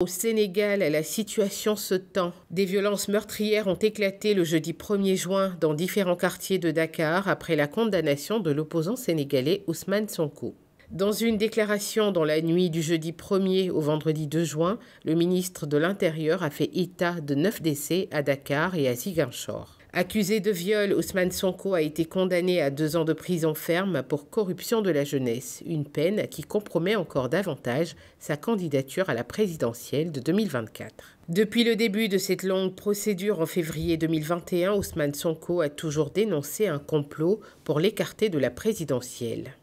Au Sénégal, la situation se tend. Des violences meurtrières ont éclaté le jeudi 1er juin dans différents quartiers de Dakar après la condamnation de l'opposant sénégalais Ousmane Sonko. Dans une déclaration dans la nuit du jeudi 1er au vendredi 2 juin, le ministre de l'Intérieur a fait état de neuf décès à Dakar et à Ziguinchor. Accusé de viol, Ousmane Sonko a été condamné à deux ans de prison ferme pour corruption de la jeunesse, une peine qui compromet encore davantage sa candidature à la présidentielle de 2024. Depuis le début de cette longue procédure en février 2021, Ousmane Sonko a toujours dénoncé un complot pour l'écarter de la présidentielle.